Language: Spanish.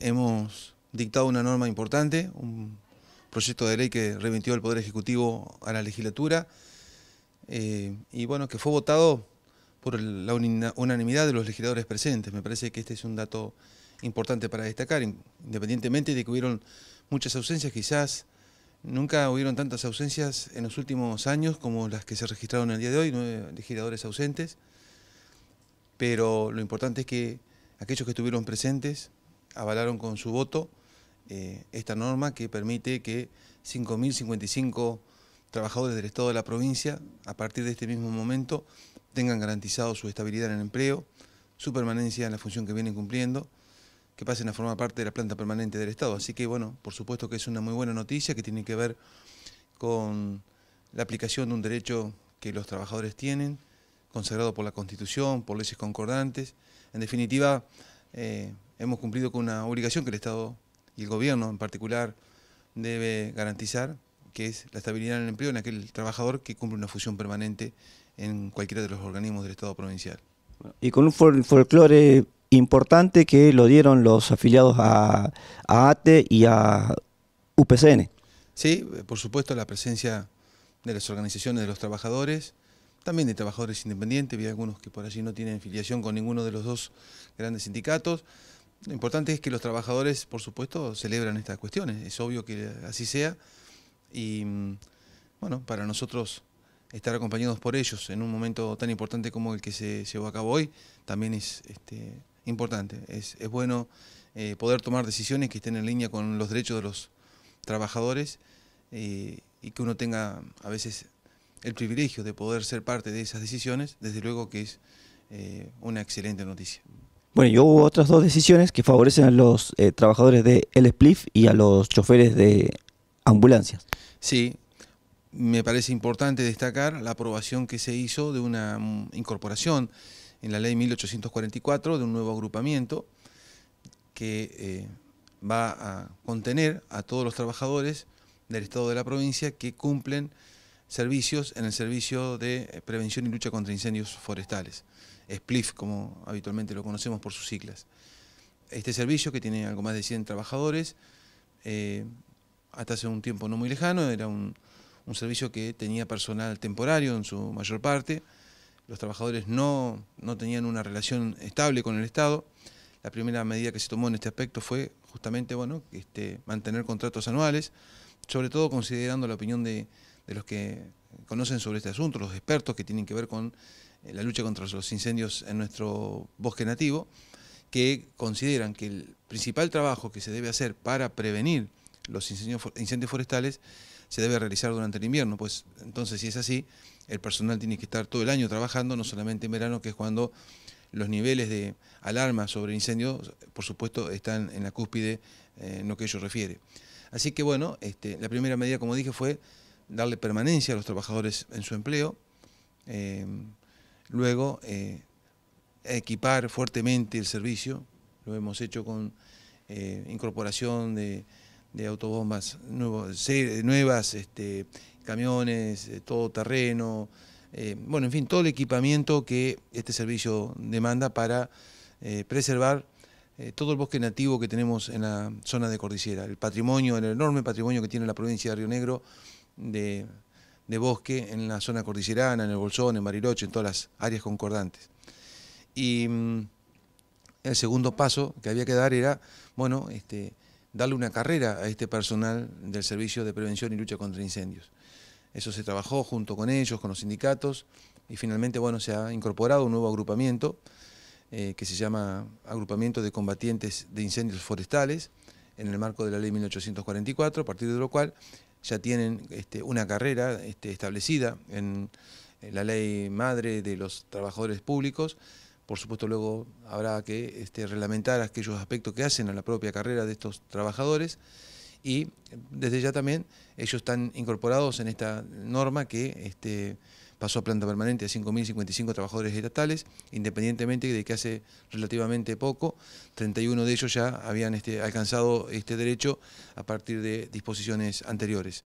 Hemos dictado una norma importante, un proyecto de ley que remitió el Poder Ejecutivo a la legislatura eh, y bueno, que fue votado por la unanimidad de los legisladores presentes. Me parece que este es un dato importante para destacar, independientemente de que hubieron muchas ausencias, quizás nunca hubieron tantas ausencias en los últimos años como las que se registraron el día de hoy, nueve legisladores ausentes, pero lo importante es que aquellos que estuvieron presentes avalaron con su voto eh, esta norma que permite que 5.055 trabajadores del Estado de la provincia, a partir de este mismo momento, tengan garantizado su estabilidad en el empleo, su permanencia en la función que vienen cumpliendo, que pasen a formar parte de la planta permanente del Estado. Así que, bueno, por supuesto que es una muy buena noticia que tiene que ver con la aplicación de un derecho que los trabajadores tienen, consagrado por la Constitución, por leyes concordantes. En definitiva, eh, hemos cumplido con una obligación que el Estado y el gobierno en particular debe garantizar, que es la estabilidad en el empleo en aquel trabajador que cumple una fusión permanente en cualquiera de los organismos del Estado provincial. Y con un folclore importante que lo dieron los afiliados a, a ATE y a UPCN. Sí, por supuesto, la presencia de las organizaciones de los trabajadores, también de trabajadores independientes, había algunos que por allí no tienen filiación con ninguno de los dos grandes sindicatos. Lo importante es que los trabajadores, por supuesto, celebran estas cuestiones. Es obvio que así sea. Y mm, bueno, para nosotros estar acompañados por ellos en un momento tan importante como el que se llevó a cabo hoy también es este, importante. Es, bueno eh, poder tomar decisiones que estén en línea con los derechos de los trabajadores eh, y que uno tenga a veces el privilegio de poder ser parte de esas decisiones, desde luego que es eh, una excelente noticia. Bueno, y hubo otras dos decisiones que favorecen a los eh, trabajadores de El Spliff y a los choferes de ambulancias. Sí, me parece importante destacar la aprobación que se hizo de una mm, incorporación en la ley 1844 de un nuevo agrupamiento que eh, va a contener a todos los trabajadores del Estado de la provincia que cumplen servicios en el servicio de eh, prevención y lucha contra incendios forestales, SPLIF, como habitualmente lo conocemos por sus siglas. Este servicio, que tiene algo más de 100 trabajadores, eh, hasta hace un tiempo no muy lejano, era un, servicio que tenía personal temporario en su mayor parte, los trabajadores no, no tenían una relación estable con el Estado. La primera medida que se tomó en este aspecto fue justamente bueno, este, mantener contratos anuales, sobre todo considerando la opinión de, de los que conocen sobre este asunto, los expertos que tienen que ver con eh, la lucha contra los incendios en nuestro bosque nativo, que consideran que el principal trabajo que se debe hacer para prevenir los incendios forestales se debe realizar durante el invierno. Pues entonces, si es así, el personal tiene que estar todo el año trabajando, no solamente en verano, que es cuando los niveles de alarma sobre incendios, por supuesto, están en la cúspide eh, en lo que ello refiere. Así que bueno, este, la primera medida, como dije, fue darle permanencia a los trabajadores en su empleo, eh, luego eh, equipar fuertemente el servicio, lo hemos hecho con eh, incorporación de, autobombas nuevos, nuevas, este, camiones, todo terreno, bueno, en fin, todo el equipamiento que este servicio demanda para preservar todo el bosque nativo que tenemos en la zona de Cordillera, el patrimonio, el enorme patrimonio que tiene la provincia de Río Negro, de, bosque en la zona cordillerana, en el Bolsón, en Bariloche, en todas las áreas concordantes. Y mm, el segundo paso que había que dar era, bueno, este, darle una carrera a este personal del Servicio de Prevención y Lucha contra Incendios. Eso se trabajó junto con ellos, con los sindicatos, y finalmente, bueno, se ha incorporado un nuevo agrupamiento eh, que se llama Agrupamiento de Combatientes de Incendios Forestales, en el marco de la Ley 1844, a partir de lo cual ya tienen este, una carrera este, establecida en, la ley madre de los trabajadores públicos. Por supuesto, luego habrá que este, reglamentar aquellos aspectos que hacen a la propia carrera de estos trabajadores y desde ya también ellos están incorporados en esta norma que pasó a planta permanente a 5.055 trabajadores estatales, independientemente de que hace relativamente poco, 31 de ellos ya habían este, alcanzado este derecho a partir de disposiciones anteriores.